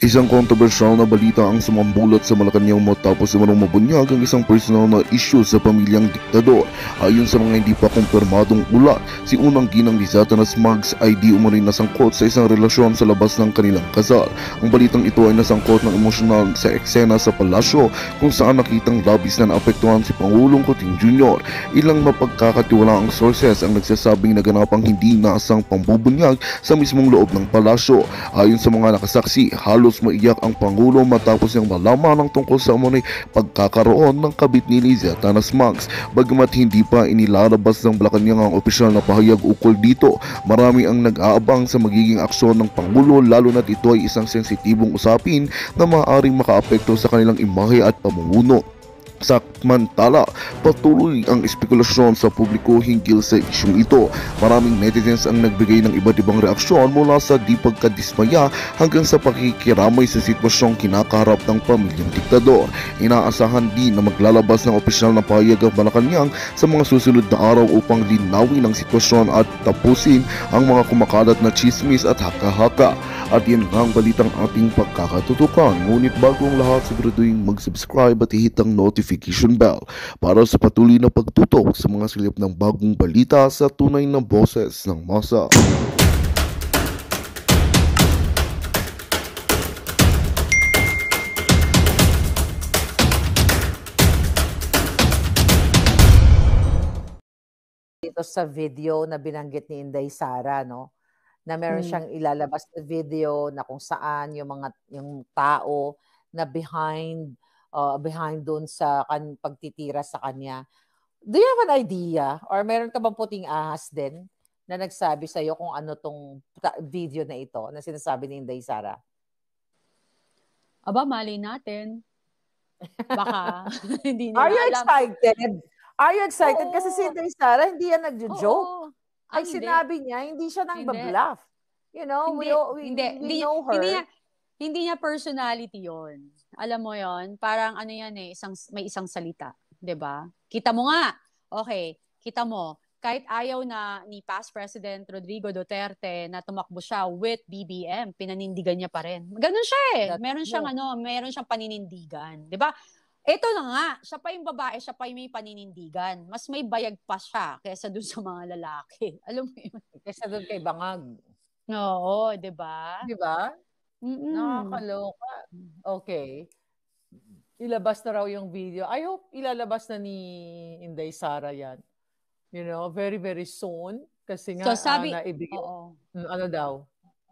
Isang kontrobersyal na balita ang sumambulot sa Malacanang matapos umanong mabunyag ang isang personal na issue sa pamilyang diktador. Ayon sa mga hindi pa kumpirmadong ulat, si unang ginang ni na Mags ay di umarin nasangkot sa isang relasyon sa labas ng kanilang kasal. Ang balitang ito ay nasangkot ng emosyonal sa eksena sa palasyo kung saan nakitang labis na naapektuhan si Pangulong Kuting Jr. Ilang mapagkakatiwala ang sources ang nagsasabing naganap ang hindi naasang pambubunyag sa mismong loob ng palasyo. Ayon sa mga nakasaksi, halos halos maiyak ang Pangulo matapos niyang malaman ang tungkol sa umano'y pagkakaroon ng kabit ni Liza Tanas Max. Bagamat hindi pa inilalabas ng Malacanang ang opisyal na pahayag ukol dito, marami ang nag-aabang sa magiging aksyon ng Pangulo lalo na't ito ay isang sensitibong usapin na maaaring makaapekto sa kanilang imahe at pamumuno. Samantala, patuloy ang espekulasyon sa publiko hinggil sa isyong ito. Maraming netizens ang nagbigay ng iba't ibang reaksyon mula sa di pagkadismaya hanggang sa pakikiramay sa sitwasyong kinakaharap ng pamilyang diktador. Inaasahan din na maglalabas ng opisyal na pahayag ang Malacanang sa mga susunod na araw upang linawin ang sitwasyon at tapusin ang mga kumakalat na chismis at haka-haka. At yan nga ang balitang ating pagkakatutukan. Ngunit bago ang lahat, siguraduhin mag-subscribe at hit ang notification bell para sa patuloy na pagtutok sa mga silip ng bagong balita sa tunay na boses ng masa. dito sa video na binanggit ni Inday Sara, no? na meron hmm. siyang ilalabas na video na kung saan yung mga yung tao na behind uh, behind doon sa kan pagtitira sa kanya. Do you have an idea or meron ka bang puting ahas din na nagsabi sa iyo kung ano tong video na ito na sinasabi ni Inday Sara? Aba, mali natin. Baka hindi niya Are you alam. excited? Are you excited? Oo. Kasi si Inday Sara, hindi yan nagjo-joke. Oo. Ay, ah, sinabi niya, hindi siya nang hindi. You know, hindi. we, we, hindi. we hindi. know her. Hindi niya, hindi niya personality yon. Alam mo yon, parang ano yan eh, isang, may isang salita. 'di ba? Kita mo nga. Okay, kita mo. Kahit ayaw na ni past President Rodrigo Duterte na tumakbo siya with BBM, pinanindigan niya pa rin. Ganun siya eh. Meron siyang ano, meron siyang paninindigan, 'di ba? Ito na nga, siya pa yung babae, siya pa yung may paninindigan. Mas may bayag pa siya kaysa dun sa mga lalaki. Alam mo yun? Kaysa dun kay bangag. Oo, di ba? Di ba? Mm-mm. Nakakaloka. Okay. Ilabas na raw yung video. I hope ilalabas na ni Inday Sara yan. You know, very, very soon. Kasi nga, so, sabi, uh, naibigay, oo. Mm, ano daw?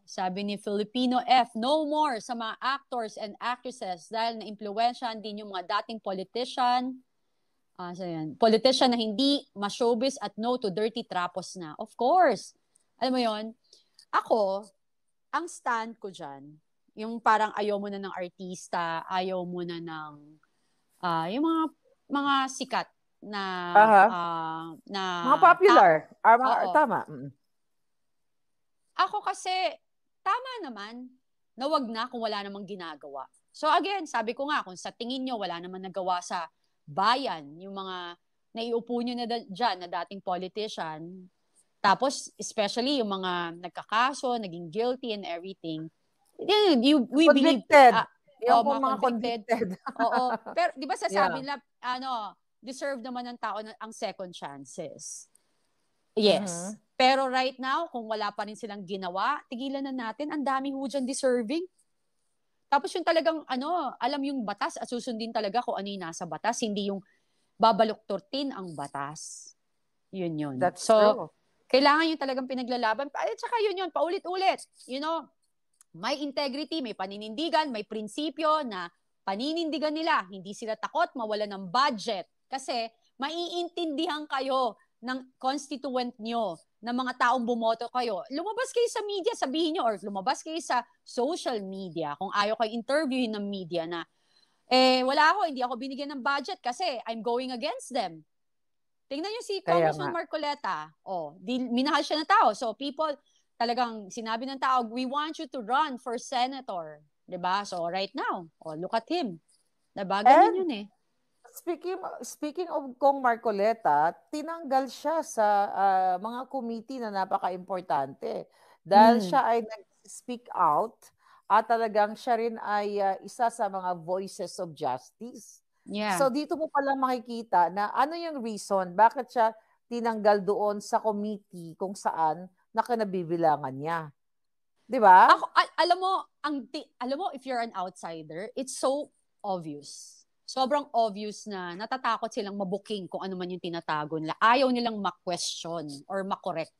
Sabi ni Filipino F, no more sa mga actors and actresses dahil na-impluensyahan din yung mga dating politician, uh, so yan, politician na hindi ma-showbiz at no to dirty trapos na. Of course. Alam mo yon Ako, ang stand ko dyan, yung parang ayaw mo na ng artista, ayaw mo na ng uh, yung mga mga sikat na uh-huh. uh, na mga popular. Ta- ah, mga, tama. Mm. Ako kasi tama naman na wag na kung wala namang ginagawa. So again, sabi ko nga, kung sa tingin nyo wala namang nagawa sa bayan, yung mga naiupo nyo na da- dyan na dating politician, tapos especially yung mga nagkakaso, naging guilty and everything, you, you, we convicted. believe... Uh, oh, mga, mga convicted. convicted. Oo. Pero di ba sasabi yeah. nila, ano, deserve naman ng tao ng, ang second chances. Mm-hmm. Yes. Mm-hmm. Pero right now, kung wala pa rin silang ginawa, tigilan na natin. Ang dami ho dyan deserving. Tapos yung talagang, ano, alam yung batas, at susundin talaga kung ano yung nasa batas, hindi yung tortin ang batas. Yun yun. That's so, true. kailangan yung talagang pinaglalaban. At saka yun yun, paulit-ulit. You know, may integrity, may paninindigan, may prinsipyo na paninindigan nila. Hindi sila takot mawala ng budget. Kasi maiintindihan kayo ng constituent nyo, ng mga taong bumoto kayo, lumabas kayo sa media, sabihin nyo, or lumabas kayo sa social media, kung ayaw kayo interviewin ng media na, eh, wala ako, hindi ako binigyan ng budget kasi I'm going against them. Tingnan nyo si Congressman Marcoleta. Oh, di, minahal siya ng tao. So, people, talagang sinabi ng tao, we want you to run for senator. ba diba? So, right now, oh, look at him. Diba? Ganun And, yun eh. Speaking speaking of Kong Marcoleta, tinanggal siya sa uh, mga committee na napaka-importante dahil mm. siya ay nag-speak out at talagang siya rin ay uh, isa sa mga voices of justice. Yeah. So dito mo pala makikita na ano yung reason bakit siya tinanggal doon sa committee kung saan na niya. 'Di ba? Ako al- alam mo ang ti- alam mo if you're an outsider, it's so obvious sobrang obvious na natatakot silang mabuking kung ano man yung tinatago nila. Ayaw nilang ma-question or ma-correct.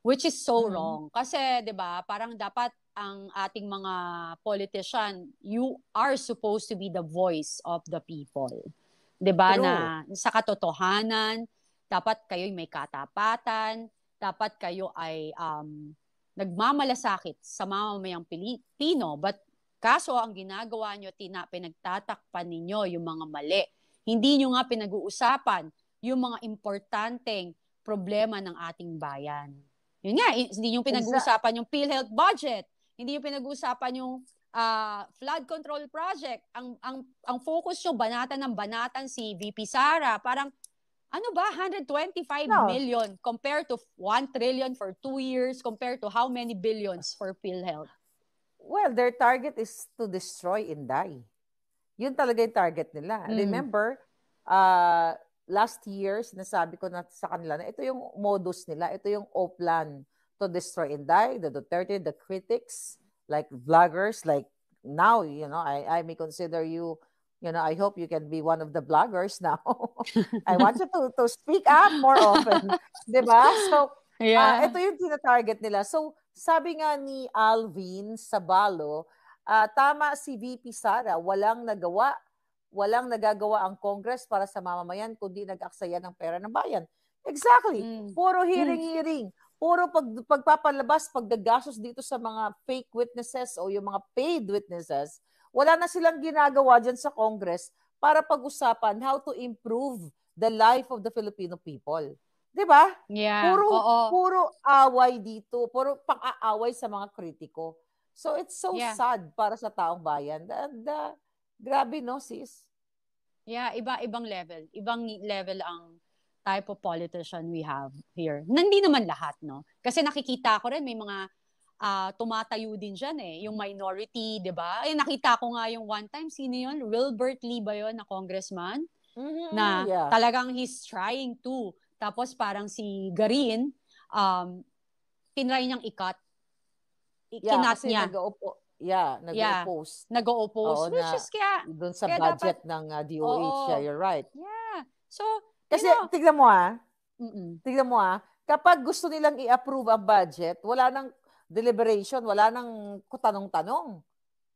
Which is so mm-hmm. wrong. Kasi, di ba, parang dapat ang ating mga politician, you are supposed to be the voice of the people. Di ba, na sa katotohanan, dapat kayo'y may katapatan, dapat kayo ay um, nagmamalasakit sa mamamayang Pilipino. But Kaso ang ginagawa nyo, tina, pinagtatakpan ninyo yung mga mali. Hindi nyo nga pinag-uusapan yung mga importanteng problema ng ating bayan. Yun nga, hindi nyo pinag-uusapan yung PhilHealth budget. Hindi nyo pinag-uusapan yung uh, flood control project. Ang, ang, ang focus nyo, banatan ng banatan si VP Sara. Parang, ano ba, 125 no. million compared to 1 trillion for 2 years, compared to how many billions for PhilHealth? Well, their target is to destroy and die. Yun talaga yung target nila. Mm. Remember, uh, last year, sinasabi ko na sa kanila na ito yung modus nila, ito yung O-plan to destroy and die, the Duterte, the critics, like vloggers, like now, you know, I, I may consider you you know, I hope you can be one of the vloggers now. I want you to, to speak up more often. ba? Diba? So, Ah, yeah. Uh, ito yung tina-target nila. So, sabi nga ni Alvin Sabalo, uh, tama si VP Sara, walang nagawa, walang nagagawa ang Congress para sa mamamayan kundi nag-aksaya ng pera ng bayan. Exactly. Mm. Puro hearing-hearing. Hmm. Puro pag, pagpapalabas, paggagastos dito sa mga fake witnesses o yung mga paid witnesses. Wala na silang ginagawa dyan sa Congress para pag-usapan how to improve the life of the Filipino people. 'Di ba? Yeah. Puro oo. puro away dito, puro pang-aaway sa mga kritiko. So it's so yeah. sad para sa taong bayan. And uh, grabe no sis. Yeah, iba-ibang level. Ibang level ang type of politician we have here. Hindi naman lahat, no? Kasi nakikita ko rin, may mga uh, tumatayo din dyan eh, yung minority, di ba? Ay, nakita ko nga yung one time, sino yun? Wilbert Lee ba yun, na congressman? Mm-hmm, na yeah. talagang he's trying to tapos parang si Garin, um, tinry niyang ikat. I- yeah, kinat niya. Nag-o-po- yeah, nag-oppose. Yeah, nag-oppose. which na, is kaya... Doon sa kaya budget dapat, ng uh, DOH, oo, yeah, you're right. Yeah. So, Kasi you know, tignan mo ah, mm tignan mo ah, kapag gusto nilang i-approve ang budget, wala nang deliberation, wala nang tanong-tanong.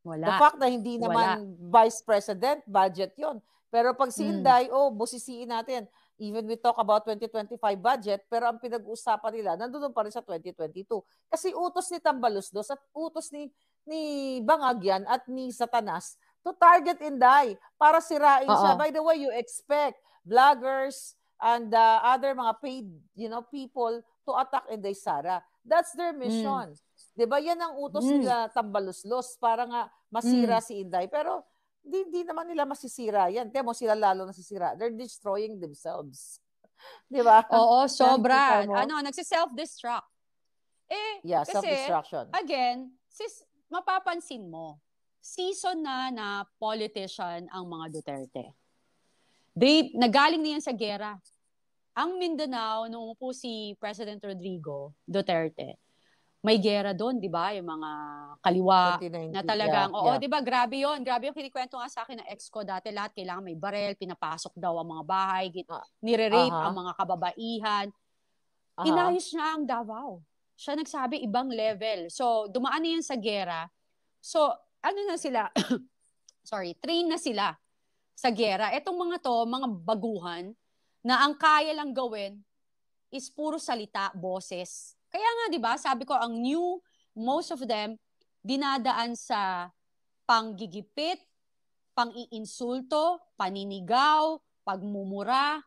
Wala. The fact na hindi naman wala. vice president, budget yon pero pag si hmm. Inday, mm. oh, busisiin natin. Even we talk about 2025 budget, pero ang pinag-uusapan nila, nandun pa rin sa 2022. Kasi utos ni Tambalusdos at utos ni, ni Bangagyan at ni Satanas to target Inday para sirain Uh-oh. siya. By the way, you expect vloggers and uh, other mga paid you know, people to attack Inday Sara. That's their hmm. mission. Mm. 'Di ba? Yan ang utos mm. nila Tambaluslos para nga masira mm. si Inday. Pero hindi, hindi naman nila masisira yan. Kaya mo sila lalo nasisira. They're destroying themselves. Di ba? Oo, sobra. ano, nagsi destruct Eh, yeah, kasi, self-destruction. again, sis, mapapansin mo, season na na politician ang mga Duterte. They, nagaling na yan sa gera. Ang Mindanao, nung umupo si President Rodrigo Duterte, may gera doon, 'di ba? Yung mga kaliwa 2019, na talagang yeah, oo, yeah. 'di ba? Grabe 'yon. Grabe yung kinikwento nga sa akin ng ex ko dati, lahat kailangan may barel, pinapasok daw ang mga bahay, git, uh, ah, nire-rape uh-huh. ang mga kababaihan. Uh-huh. Inayos niya ang Davao. Siya nagsabi ibang level. So, dumaan na 'yan sa gera. So, ano na sila? Sorry, train na sila sa gera. Etong mga 'to, mga baguhan na ang kaya lang gawin is puro salita, boses, kaya nga, di ba, sabi ko, ang new, most of them, dinadaan sa panggigipit, pang-iinsulto, paninigaw, pagmumura,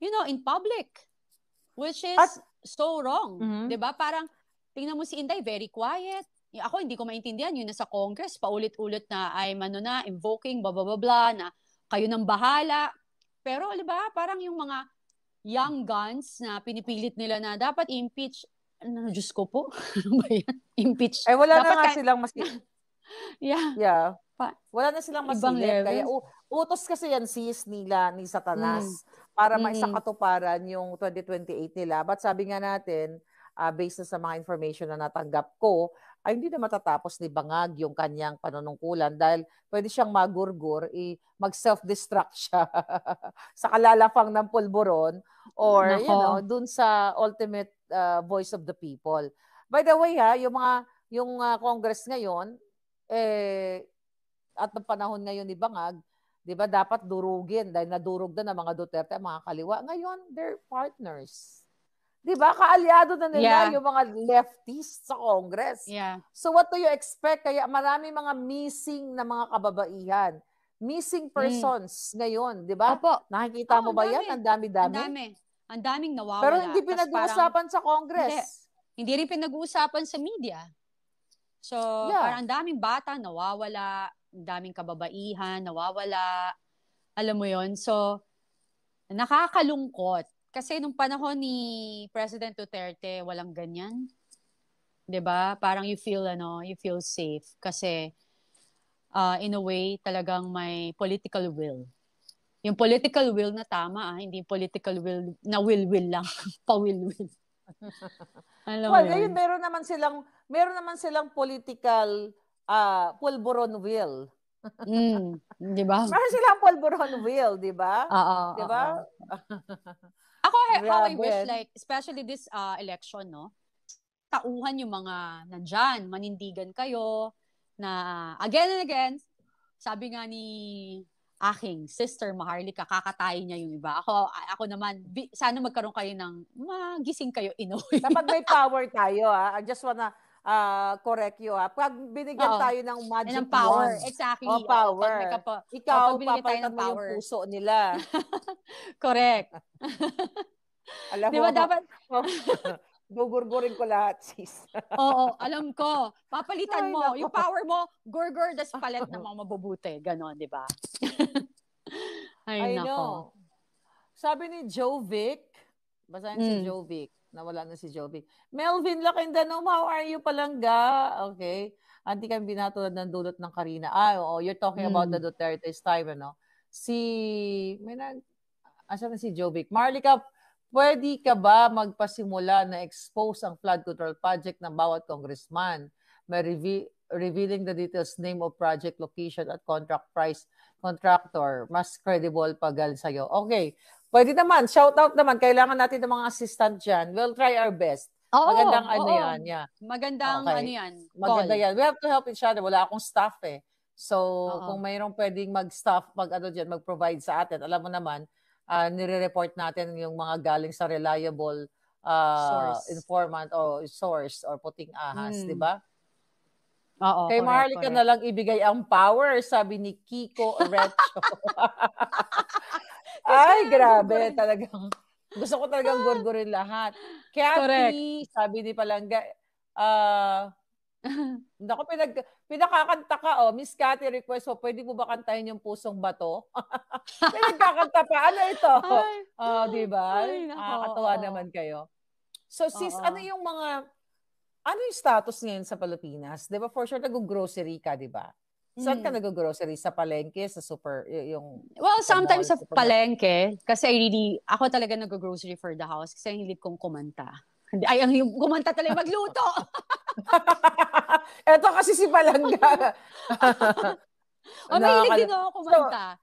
you know, in public. Which is At, so wrong. Mm-hmm. ba Parang, tingnan mo si Inday, very quiet. Ako, hindi ko maintindihan. Yun nasa Congress, paulit-ulit na I'm ano na, invoking, blah, blah, blah, blah, na kayo nang bahala. Pero, di ba, parang yung mga young guns na pinipilit nila na dapat impeach, ano, Diyos ko po, ano ba yan? Impeach. Ay, wala Dapat na nga ka- silang mas... yeah. Yeah. Pa- wala na silang masilip. Kaya u- utos kasi yan sis nila ni Satanas mm. para mm. maisakatuparan yung 2028 nila. But sabi nga natin, uh, based na sa mga information na natanggap ko, ay hindi na matatapos ni Bangag yung kanyang panunungkulan dahil pwede siyang magurgur, i mag-self-destruct siya sa kalalapang ng pulburon or Nako. you know, dun sa ultimate uh, voice of the people. By the way ha, yung mga yung uh, Congress ngayon eh at ng panahon ngayon ni Bangag, 'di ba dapat durugin dahil nadurog na ng mga Duterte ang mga kaliwa. Ngayon, they're partners. 'Di ba? Kaalyado na nila yeah. yung mga lefties sa Congress. Yeah. So what do you expect? Kaya marami mga missing na mga kababaihan. Missing hmm. persons mm. ngayon, 'di ba? Nakikita oh, mo ba 'yan? Ang dami-dami. Ang dami. Ang daming nawawala. Pero hindi pinag-uusapan parang, sa Congress. Hindi, hindi rin pinag-uusapan sa media. So, yeah. parang ang daming bata nawawala, ang daming kababaihan nawawala. Alam mo 'yon? So, nakakalungkot kasi nung panahon ni President Duterte, walang ganyan. 'Di ba? Parang you feel ano, you feel safe kasi uh, in a way talagang may political will. Yung political will na tama, ah, hindi political will na will-will lang, pa-will-will. Alam well, yun. meron naman silang meron naman silang political uh, ah, pulburon will. mm, 'di ba? Meron silang pulburon will, 'di ba? 'Di ba? Ako, how I wish, like, especially this uh, election, no? Tauhan yung mga nandyan, manindigan kayo, na uh, again and again, sabi nga ni aking sister Maharlika, kakatayin niya yung iba. Ako, ako naman, sana magkaroon kayo ng, magising kayo, inoy. Dapat may power tayo, ah. I just wanna, uh, correct you ha. Ah. Pag binigyan Oo. tayo ng magic And ng power. Wand. Exactly. Oh, oh power. O, pag nagkapa- oh, Ikaw, o, pag binigyan tayo ng yung puso nila. correct. Alam diba, mo, dapat... gugurgurin ko lahat, sis. Oo, alam ko. Papalitan Ay, mo. Naku. Yung power mo, gurgur, das palit na mga mabubuti. Ganon, di ba? Ay, Ay nako. No. Sabi ni Joe Basahin mm. si hmm. Jovic. Nawala na si Jovic. Melvin Lacandanom, how are you palangga? Okay. Hindi kang binatulad ng dulot ng Karina. Ah, oo. You're talking mm. about the hmm. Duterte's time, ano? Si, may nag, asan na si Jovic? Marlica, pwede ka ba magpasimula na expose ang flood control project ng bawat congressman? May reveal, revealing the details, name of project, location, at contract price, contractor, mas credible pa gal sa'yo. Okay. Pwede naman, shout out naman. Kailangan natin ng mga assistant dyan. We'll try our best. Oo, Magandang oo. ano yan. Yeah. Magandang okay. ano yan. Call. Maganda yan. We have to help each other. Wala akong staff eh. So, oo. kung mayroong pwedeng mag-staff, mag-ano dyan, mag-provide sa atin, alam mo naman, uh, nire-report natin yung mga galing sa reliable uh, source. informant or source or puting ahas, hmm. di ba? Oo, Kay Maharlika na lang ibigay ang power, sabi ni Kiko Recho. Ay, grabe. Talagang, gusto ko talagang gurgurin lahat. Kathy, Correct. sabi ni Palanga, ah, uh, ako pinag, pinakakanta ka, oh, Miss Kathy request po, oh, pwede mo ba kantahin yung pusong bato? Pinagkakanta pa, ano ito? Oh, di ba? Nakakatawa oh. naman kayo. So sis, Oo. ano yung mga, ano yung status ngayon sa Pilipinas? Di ba for sure nag-grocery ka, di ba? Saan ka hmm. nag-grocery? Sa palengke? Sa super, y- yung... Well, sometimes sa super... palengke. Kasi I really, ako talaga nag-grocery for the house kasi ang hilig kong kumanta. Ay, ang yung kumanta talaga magluto. Eto kasi si Palanga. o, oh, may hilig din ako kumanta.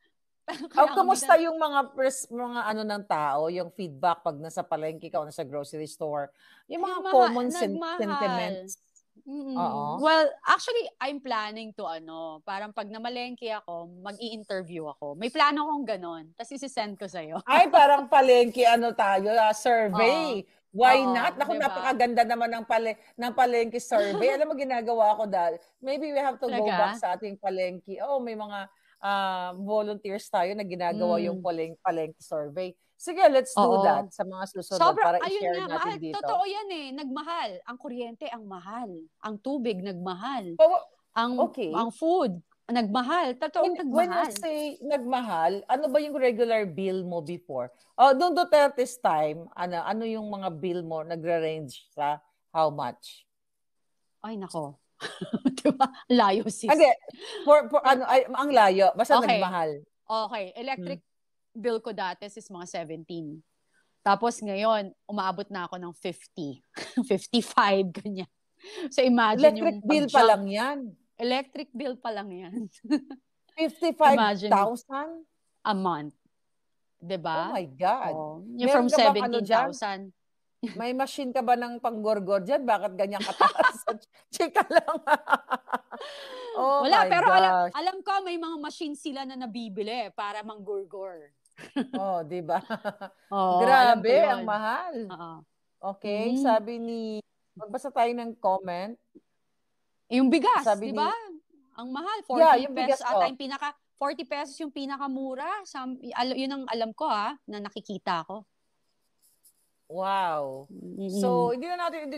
So, oh, kamusta yung mga pres, mga ano ng tao, yung feedback pag nasa palengke ka o nasa grocery store? Yung mga Ay, common sen- sentiments Mm. Well, actually, I'm planning to ano, parang pag namalengke ako, mag interview ako. May plano akong ganon. Tapos isi-send ko sa'yo. Ay, parang palengke ano tayo, uh, survey. Oo. Why Oo, not? Ako, diba? napakaganda naman ng, pale, ng palengke survey. Alam mo, ginagawa ko dahil, maybe we have to Talaga? go back sa ating palengke. oh, may mga uh, volunteers tayo na ginagawa mm. yung palengke survey. Sige, let's do Oo. that sa mga susunod Sobra, para i-share na, natin mahal, dito. Totoo yan eh, nagmahal. Ang kuryente, ang mahal. Ang tubig, nagmahal. Oh, ang, okay. ang food, nagmahal. Totoo, nagmahal. When you say nagmahal, ano ba yung regular bill mo before? Oh, uh, noong this time, ano, ano yung mga bill mo? Nagre-range sa how much? Ay, nako. diba? Layo, sis. Hindi. For, for, ano, ay, ang layo. Basta okay. nagmahal. Okay. Electric bill ko dati is mga 17. Tapos ngayon, umaabot na ako ng 50. 55, ganyan. So imagine Electric yung bill pa lang yan. Electric bill pa lang yan. 55,000? A month. Diba? Oh my God. Oh. Yung from 17,000. Ano may machine ka ba ng panggorgor dyan? Bakit ganyan kataas? Chika lang. oh Wala, pero gosh. alam, alam ko may mga machine sila na nabibili para manggorgor oh, 'di ba? oh, Grabe, ang mahal. Uh-oh. Okay, mm-hmm. sabi ni magbasa tayo ng comment. Yung bigas, sabi 'di ba? Ni... Ang mahal, 40 yeah, yung pesos bigas, at oh. yung pinaka 40 pesos yung pinakamura. Some, yun ang alam ko ha, ah, na nakikita ko. Wow. Mm-hmm. So, hindi na natin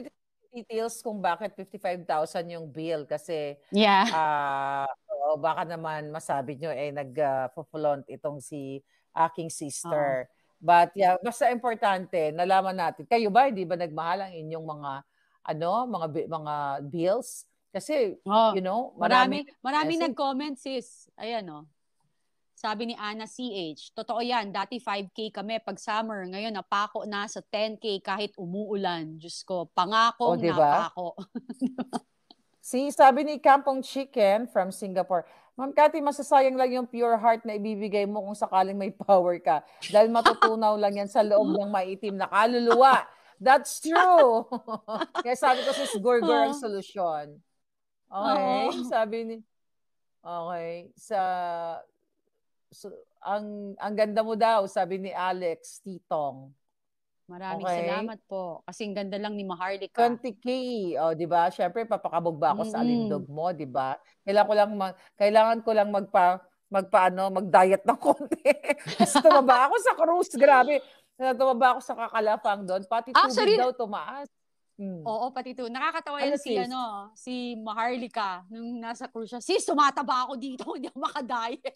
details kung bakit 55,000 yung bill kasi yeah. uh, oh, baka naman masabi nyo eh nag-flaunt ah, uh, itong si aking sister. uh But yeah, basta importante, nalaman natin. Kayo ba, hindi ba nagmahal ang inyong mga ano, mga mga bills? Kasi, oh, you know, marami. Marami, marami nag-comment, sis. Ayan, oh. Sabi ni Ana CH, totoo yan, dati 5K kami pag summer, ngayon napako na sa 10K kahit umuulan. Diyos ko, pangako oh, diba? napako. si sabi ni Kampong Chicken from Singapore, Ma'am Cathy, masasayang lang yung pure heart na ibibigay mo kung sakaling may power ka. Dahil matutunaw lang yan sa loob ng maitim na kaluluwa. That's true. Kaya sabi ko, sis, gorgor ang solusyon. Okay? Sabi ni... Okay. Sa... So, ang, ang ganda mo daw, sabi ni Alex Titong. Maraming okay. salamat po. Kasi ang ganda lang ni Maharlika. 20K, oh, 'di ba? Syempre papakabog ako mm-hmm. sa alindog mo, 'di ba? Kailangan ko lang ma- kailangan ko lang magpa magpaano, mag-diet ng konti. Gusto tumaba ako sa cruise, grabe. Tumaba ako sa kakalapang doon. Pati ah, tubig Actually, daw tumaas. Mm. Oo, pati to. Nakakatawa ano, yun si, sis? ano, si Maharlika nung nasa cruise siya. Sis, sumataba ako dito. Hindi ako makadiet.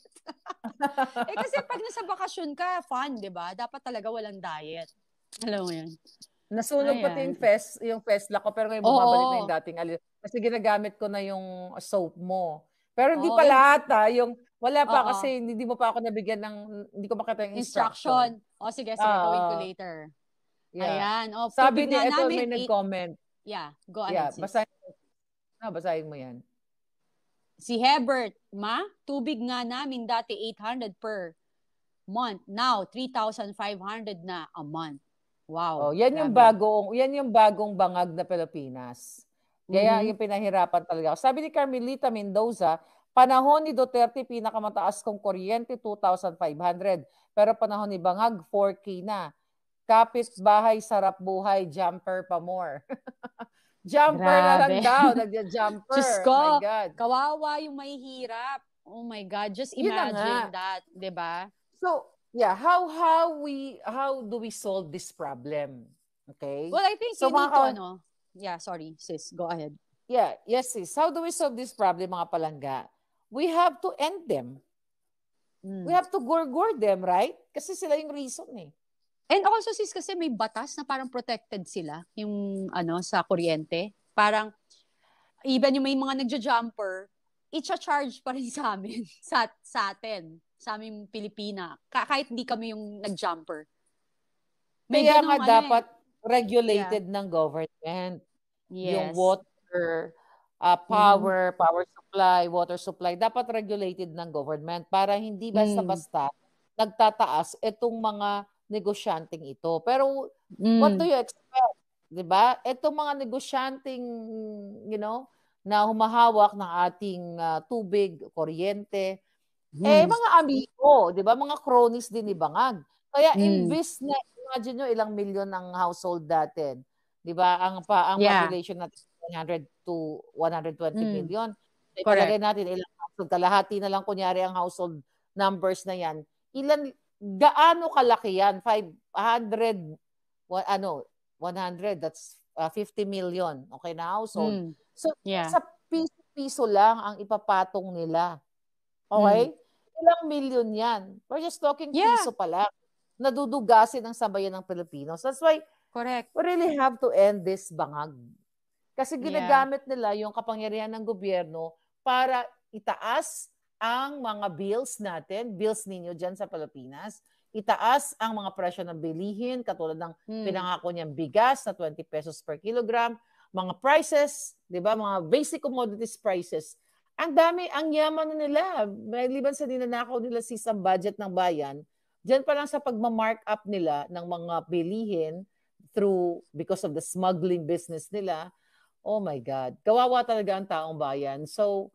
eh kasi pag nasa bakasyon ka, fun, di ba? Dapat talaga walang diet. Hello mo Nasunog Ayan. pati yung fest, yung festla ko, pero ngayon bumabalik Oo. na yung dating alis. Kasi ginagamit ko na yung soap mo. Pero hindi Oo. pa lahat ha, ah, yung wala pa Oo. kasi hindi, hindi mo pa ako nabigyan ng, hindi ko makita yung instruction. Instruction. O sige, sige, Oo. gawin ko later. Yeah. Ayan. Oh, Sabi ni, tignan ito may nag-comment. Yeah, go ahead. Yeah, basahin, no, ah, basahin mo yan. Si Hebert, ma, tubig nga namin dati 800 per month. Now, 3,500 na a month. Wow. Oh, yan yung bagong yan yung bagong bangag na Pilipinas. Kaya mm-hmm. yung pinahirapan talaga. Sabi ni Carmelita Mendoza, panahon ni Duterte pinakamataas kong kuryente 2,500. Pero panahon ni Bangag 4K na. Kapis bahay, sarap buhay, jumper pa more. jumper Grabe. na lang daw, nagja-jumper. Just ko, oh kawawa yung mahihirap. Oh my God, just imagine that, 'di ba? So, yeah, how how we how do we solve this problem? Okay? Well, I think so, you need to, ano, yeah, sorry, sis, go ahead. Yeah, yes, sis. How do we solve this problem, mga palangga? We have to end them. Mm. We have to gorgor them, right? Kasi sila yung reason eh. And also, sis, kasi may batas na parang protected sila yung ano sa kuryente. Parang, even yung may mga nagja-jumper, i-charge pa rin sa amin, sa, sa atin sa aming Pilipina. kahit hindi kami yung nag-jumper. May Kaya nga ano dapat eh. regulated yeah. ng government. Yes. Yung water, uh, mm-hmm. power, mm. power supply, water supply, dapat regulated ng government para hindi mm. basta-basta mm. nagtataas itong mga negosyanteng ito. Pero mm. what do you expect? 'Di ba? Itong mga negosyanteng, you know, na humahawak ng ating uh, tubig, kuryente, eh, yes. Eh, mga amigo, di ba? Mga cronies din ni Bangag. Kaya mm. invest na, imagine nyo ilang milyon ang household natin. Di ba? Ang, pa, ang yeah. population natin 100 to 120 mm. million. So, eh, Correct. natin ilang household, kalahati na lang kunyari ang household numbers na yan. Ilan, gaano kalaki yan? 500, well, ano, 100, that's uh, ah, 50 million. Okay na household. Mm. So, yeah. sa piso-piso lang ang ipapatong nila. Okay? Mm. Ilang million yan. We're just talking yeah. piso pa Nadudugasin ang sabayan ng Pilipinos. That's why Correct. we really have to end this bangag. Kasi ginagamit yeah. nila yung kapangyarihan ng gobyerno para itaas ang mga bills natin, bills ninyo dyan sa Pilipinas, itaas ang mga presyo ng bilihin, katulad ng hmm. pinangako niyang bigas na 20 pesos per kilogram, mga prices, di ba, mga basic commodities prices ang dami, ang yaman na nila. liban sa ninanakaw nila si sa budget ng bayan, dyan pa lang sa pagmamark up nila ng mga bilihin through, because of the smuggling business nila, oh my God, kawawa talaga ang taong bayan. So,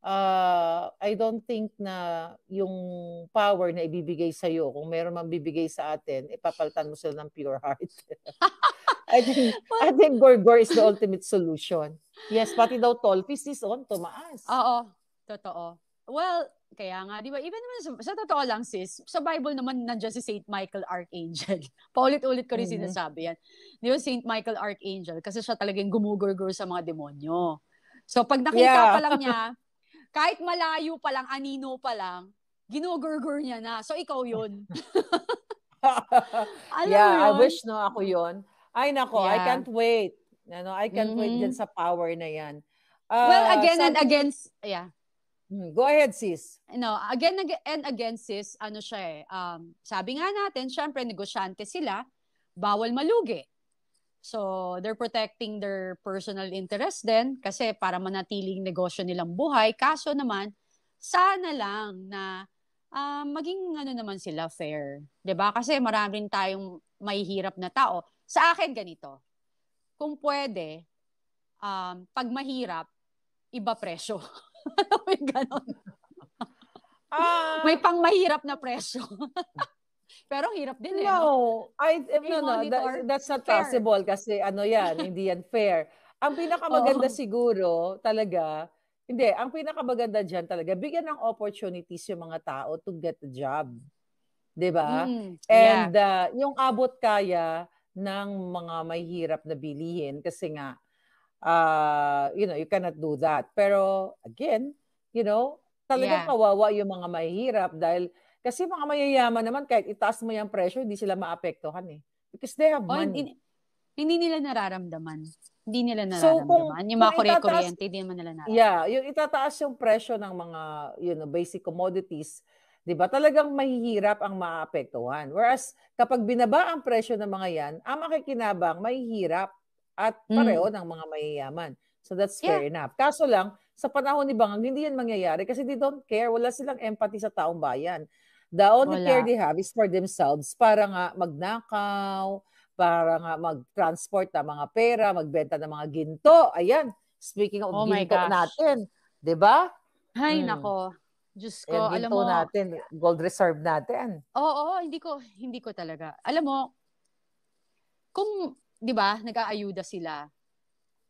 uh, I don't think na yung power na ibibigay sa iyo kung meron mang bibigay sa atin, ipapalitan mo sila ng pure heart. I think, I think gorgor is the ultimate solution. Yes, pati daw tall fish on, tumaas. Oo, totoo. Well, kaya nga, di ba? Even naman, sa, sa totoo lang sis, sa Bible naman nandiyan si St. Michael Archangel. Paulit-ulit ko rin mm-hmm. sinasabi yan. Di ba, St. Michael Archangel, kasi siya talagang gumugurgur sa mga demonyo. So, pag nakita yeah. pa lang niya, kahit malayo pa lang, anino pa lang, ginugurgur niya na. So, ikaw yun. yeah, yun? I wish no, ako yun. Ay nako, yeah. I can't wait. Ano, I can't mm-hmm. wait din sa power na 'yan. Uh, well, again sabi, and against, yeah. Mm, go ahead, sis. No, again and again, sis, ano siya eh, um, sabi nga natin, syempre, negosyante sila, bawal malugi. So, they're protecting their personal interest din kasi para manatiling negosyo nilang buhay. Kaso naman, sana lang na uh, maging ano naman sila fair. ba diba? Kasi maraming tayong mahihirap na tao. Sa akin, ganito. Kung pwede, um, pag mahirap, iba presyo. May ganon. Uh, May pang mahirap na presyo. Pero hirap din eh. No, no? I, I eh, no, no that, that's not fair. possible kasi ano yan, hindi yan fair. Ang pinakamaganda oh. siguro talaga, hindi, ang pinakamaganda dyan talaga, bigyan ng opportunities yung mga tao to get a job. 'di ba? Mm, yeah. And uh, yung abot kaya ng mga may na bilihin kasi nga uh, you know you cannot do that pero again you know talagang yeah. kawawa yung mga mahihirap dahil kasi mga mayayaman naman kahit itaas mo yung pressure hindi sila maapektuhan eh because they have money oh, hindi, hindi nila nararamdaman hindi nila nararamdaman so, kung, yung mga kore-kuryente hindi naman nila nararamdaman yeah yung itataas yung presyo ng mga you know basic commodities 'Di ba? Talagang mahihirap ang maapektuhan. Whereas kapag binaba ang presyo ng mga 'yan, ang makikinabang mahihirap at hmm. pareho mm. ng mga mayayaman. So that's fair enough. Kaso lang, sa panahon ni Bangag, hindi yan mangyayari kasi they don't care. Wala silang empathy sa taong bayan. The only Wala. care they have is for themselves para nga magnakaw, para nga mag-transport ng mga pera, magbenta ng mga ginto. Ayan, speaking of oh ginto natin, 'di ba? Hay hmm. nako. Just ko, And alam mo. natin, gold reserve natin. Oo, oo, hindi ko, hindi ko talaga. Alam mo, kung, di ba, nag-aayuda sila.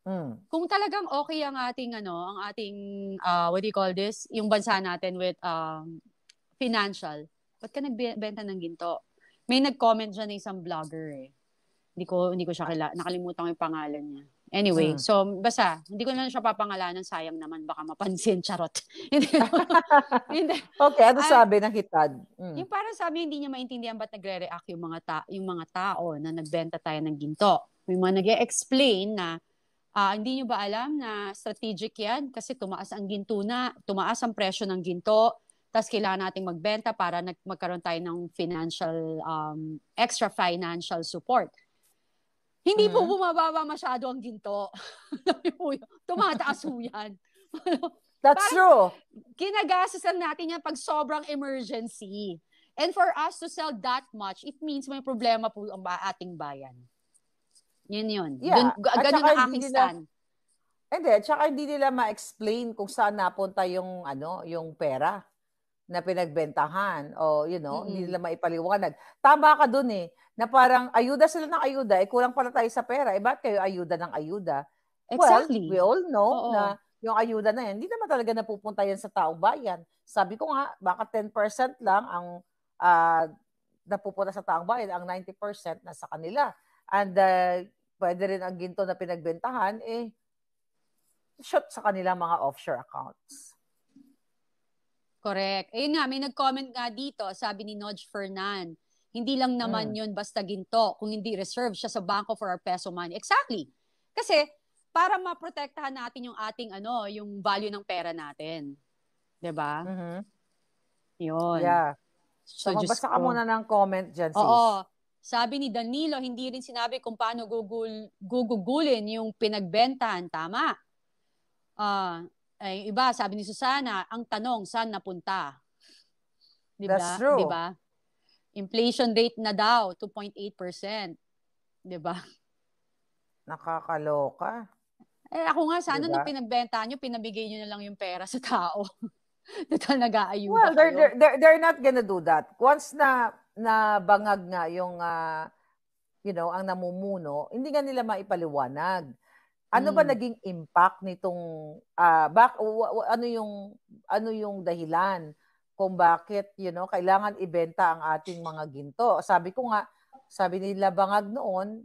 Mm. Kung talagang okay ang ating, ano, ang ating, uh, what do you call this, yung bansa natin with um, financial, ba't ka nagbenta ng ginto? May nag-comment dyan ng isang vlogger eh. Hindi ko, hindi ko siya kilala. Nakalimutan ko yung pangalan niya. Anyway, hmm. so basta, hindi ko na siya papangalanan, sayang naman baka mapansin charot. okay, ano uh, sabi ng hitad? Mm. Yung parang sabi hindi niya maintindihan ba't nagre-react yung mga ta- yung mga tao na nagbenta tayo ng ginto. May mga nag-explain na uh, hindi niyo ba alam na strategic 'yan kasi tumaas ang ginto na, tumaas ang presyo ng ginto, tapos kailangan nating magbenta para nag- magkaroon tayo ng financial um, extra financial support. Hindi mm-hmm. po bumababa masyado ang ginto. Tumataas po yan. That's Parang, true. Ginagastos lang natin yan pag sobrang emergency. And for us to sell that much, it means may problema po ang ating bayan. Yun yun. Yeah. Dun, ganun ang aking nila, stand. Hindi, tsaka hindi nila ma-explain kung saan napunta yung, ano, yung pera na pinagbentahan o you know, mm-hmm. hindi nila maipaliwanag. Tama ka doon eh, na parang ayuda sila ng ayuda, eh kulang pala tayo sa pera, eh bakit kayo ayuda ng ayuda? Exactly. Well, we all know Oo. na yung ayuda na yan, hindi naman talaga napupunta yan sa taong bayan. Sabi ko nga, baka 10% lang ang uh, napupunta sa taong bayan, ang 90% na sa kanila. And uh, pwede rin ang ginto na pinagbentahan, eh, shot sa kanilang mga offshore accounts. Correct. Ayun nga, may nag-comment nga dito, sabi ni Nodge Fernan, hindi lang naman mm. yun basta ginto kung hindi reserve siya sa Banko for our peso money. Exactly. Kasi para maprotektahan natin yung ating ano, yung value ng pera natin. 'Di ba? Mm-hmm. 'Yon. Yeah. So, so basta ka muna ng comment diyan, sis. Oo. Sabi ni Danilo, hindi rin sinabi kung paano gugul gugugulin yung pinagbentahan, tama? Ah, uh, eh, iba, sabi ni Susana, ang tanong, saan napunta? Diba? That's true. Diba? Inflation rate na daw, 2.8%. Diba? Nakakaloka. Eh, ako nga, sana diba? Ano nung pinagbenta nyo, pinabigay nyo na lang yung pera sa tao. Total, nag-aayuda Well, they're, kayo. they're, they're not gonna do that. Once na, na nga yung, uh, you know, ang namumuno, hindi nga nila maipaliwanag ano ba hmm. naging impact nitong uh, ah, back ano yung ano yung dahilan kung bakit you know kailangan ibenta ang ating mga ginto. Sabi ko nga sabi ni Labangag noon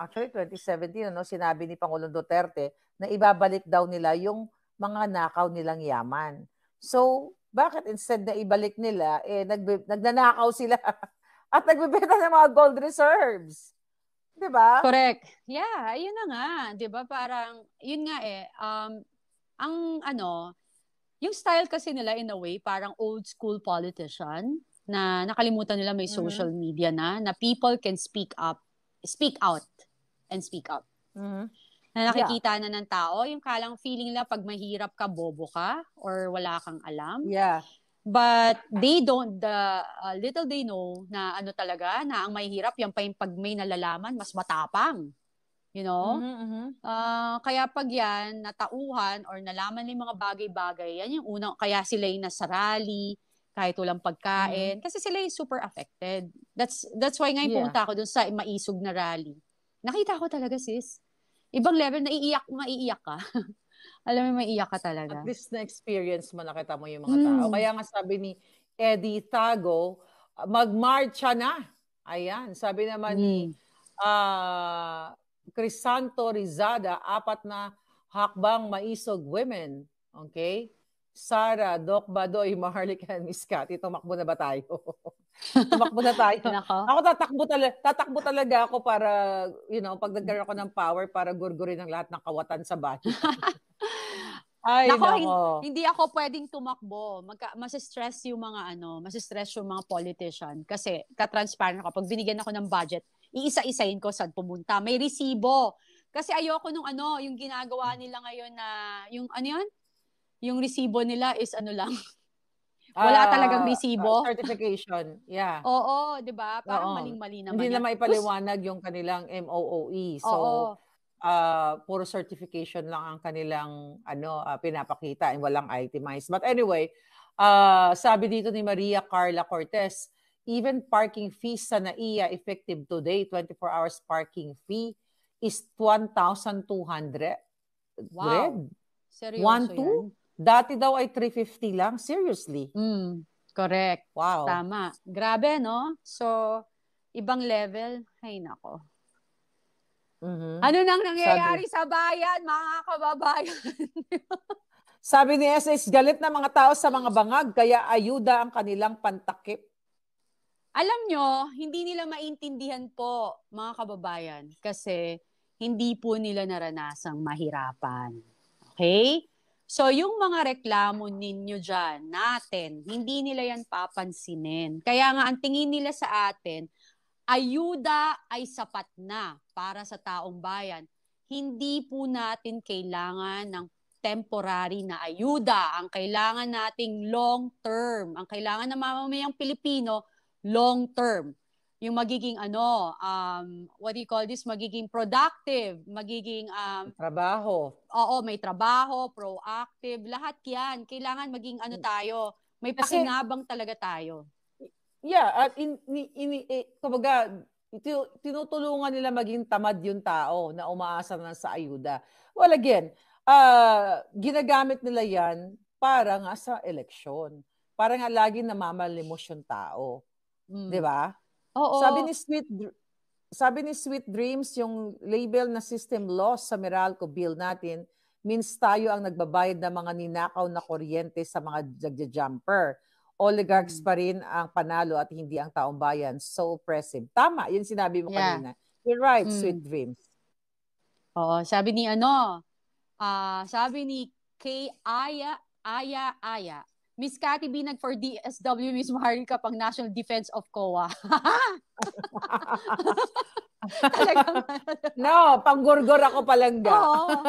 actually 2017 ano sinabi ni Pangulong Duterte na ibabalik daw nila yung mga nakaw nilang yaman. So bakit instead na ibalik nila eh nag nagnanakaw sila at nagbebenta ng mga gold reserves. 'Di ba? Correct. Yeah, ayun na nga, 'di ba? Parang yun nga eh um ang ano, yung style kasi nila in a way parang old school politician na nakalimutan nila may mm-hmm. social media na na people can speak up, speak out and speak up. Mm-hmm. Na nakikita yeah. na ng tao, yung kalang feeling nila pag mahirap ka, bobo ka or wala kang alam. Yeah. But they don't, the uh, little they know na ano talaga, na ang mahihirap, yan pa yung pag may nalalaman, mas matapang. You know? Mm-hmm, mm-hmm. Uh, kaya pag yan, natauhan or nalaman ng mga bagay-bagay, yan yung unang, kaya sila yung nasa rally, kahit walang pagkain, mm-hmm. kasi sila yung super affected. That's that's why ngayon yeah. pumunta ako dun sa maisog na rally. Nakita ko talaga sis, ibang level, naiiyak, maiiyak ka. alam mo, may iyak ka talaga. At least na-experience mo, nakita mo yung mga mm. tao. Kaya nga sabi ni Eddie Thago, magmarcha na. Ayan, sabi naman mm. ni uh, Crisanto Rizada, apat na hakbang maisog women. Okay? Sara, Doc Badoy, Maharlika, and Miss Cathy, tumakbo na ba tayo? tumakbo na tayo. ako tatakbo talaga, tatakbo talaga ako para, you know, pag nagkaroon ako ng power, para gurgurin ang lahat ng kawatan sa bahay. Ay, nako, nako. Hindi, ako pwedeng tumakbo. Magka, masistress yung mga ano, masistress yung mga politician. Kasi, tatransparent ako. Pag binigyan ako ng budget, iisa-isahin ko saan pumunta. May resibo. Kasi ayoko nung ano, yung ginagawa nila ngayon na, yung ano yun? Yung resibo nila is ano lang. Wala uh, talagang resibo. Uh, certification, yeah. Oo, di ba? Parang Oo. maling-mali naman. Hindi yan. na maipaliwanag yung kanilang MOOE. So, Oo uh, puro certification lang ang kanilang ano uh, pinapakita and walang itemized. But anyway, uh, sabi dito ni Maria Carla Cortez, even parking fees sa NAIA effective today, 24 hours parking fee is 1,200. Wow. Seryoso One, two? Dati daw ay 350 lang. Seriously. Mm, correct. Wow. Tama. Grabe, no? So, ibang level. Hay nako. Mm-hmm. Ano nang nangyayari Sabi. sa bayan, mga kababayan? Sabi ni SS, galit na mga tao sa mga bangag, kaya ayuda ang kanilang pantakip. Alam nyo, hindi nila maintindihan po, mga kababayan, kasi hindi po nila naranasang mahirapan. Okay? So, yung mga reklamo ninyo dyan, natin, hindi nila yan papansinin. Kaya nga, ang tingin nila sa atin, ayuda ay sapat na para sa taong bayan. Hindi po natin kailangan ng temporary na ayuda. Ang kailangan nating long term. Ang kailangan ng mamamayang Pilipino, long term. Yung magiging ano, um, what do you call this? Magiging productive, magiging... Um, trabaho. Oo, may trabaho, proactive, lahat yan. Kailangan maging ano hmm. tayo, may pakinabang talaga tayo. Yeah, at in, in, in, in kumbaga, ito, tinutulungan nila maging tamad yung tao na umaasa na sa ayuda. Well, again, uh, ginagamit nila yan para nga sa eleksyon. Para nga lagi namamalimos yung tao. Mm. Di ba? Oo. Sabi ni Sweet sabi ni Sweet Dreams, yung label na system loss sa Meralco bill natin, means tayo ang nagbabayad ng mga ninakaw na kuryente sa mga jagja-jumper oligarchs mm. pa rin ang panalo at hindi ang taong bayan. So oppressive. Tama, yun sinabi mo yeah. kanina. You're right, mm. sweet dreams. Oo, sabi ni ano, uh, sabi ni K. Aya, Aya, Aya. Miss Cathy Binag for DSW, Miss Maharil kapag National Defense of COA. no, panggurgur ako palangga. Oo.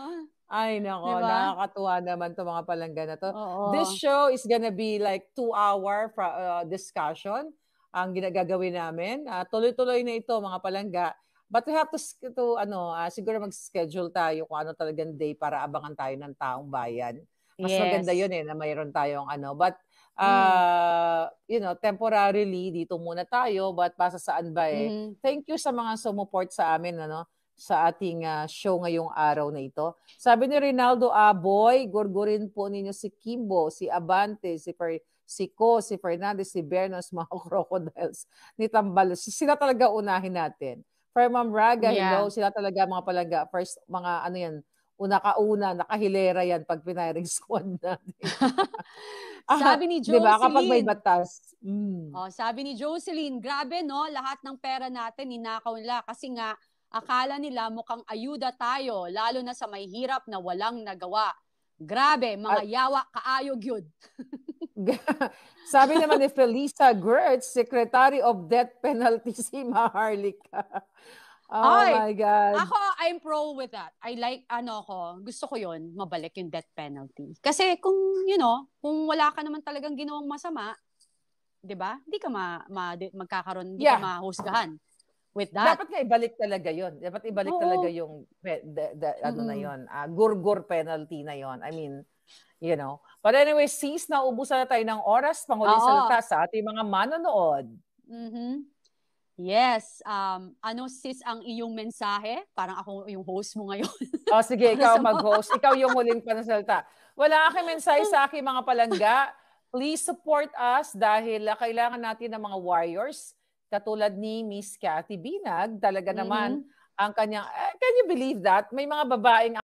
Ah. Ay, nako, diba? nakakatuwa naman to mga palangga na to. Oo. This show is gonna be like two-hour uh, discussion ang ginagagawin namin. Uh, tuloy-tuloy na ito, mga palangga. But we have to, to ano, uh, siguro mag-schedule tayo kung ano talagang day para abangan tayo ng taong bayan. Mas yes. maganda yun eh, na mayroon tayong ano. But, uh, mm. Ah, you know, temporarily, dito muna tayo. But pasa saan ba eh. Mm. Thank you sa mga sumuport sa amin, ano sa ating uh, show ngayong araw na ito. Sabi ni Rinaldo Aboy, ah, gurgurin po ninyo si Kimbo, si Abante, si Per si Ko, si Fernandez, si Bernos, mga crocodiles, ni Tambalo. Sila talaga unahin natin. For Ma'am Raga, yeah. hello, sila talaga mga palaga. First, mga ano yan, una kauna, nakahilera yan pag pinairing squad natin. sabi ni Jocelyn. Diba, kapag may batas. Mm. Oh, sabi ni Jocelyn, grabe no, lahat ng pera natin ninakaw nila kasi nga Akala nila mukhang ayuda tayo, lalo na sa may hirap na walang nagawa. Grabe, mga At, yawa, kaayog yun. Sabi naman ni Felisa Gertz, Secretary of Death Penalty, si Maharlika. Oh Ay, my God. Ako, I'm pro with that. I like, ano ko, gusto ko yon mabalik yung death penalty. Kasi kung, you know, kung wala ka naman talagang ginawang masama, di ba? Hindi ka ma, ma, magkakaroon, hindi yeah. ka mahusgahan with that. Dapat nga ibalik talaga yon. Dapat ibalik Oo. talaga yung the, the, mm. ano na mm. yon, uh, ah, gurgur penalty na yon. I mean, you know. But anyway, sis, naubusan na tayo ng oras panghuling salita sa ating mga manonood. Mm-hmm. Yes. Um, ano sis ang iyong mensahe? Parang ako yung host mo ngayon. o oh, sige, ikaw mag-host. Ikaw yung huling panasalta. Wala aking mensahe sa aking mga palangga. Please support us dahil kailangan natin ng mga warriors Katulad ni Miss Cathy Binag, talaga mm-hmm. naman ang kanyang, eh, can you believe that? May mga babaeng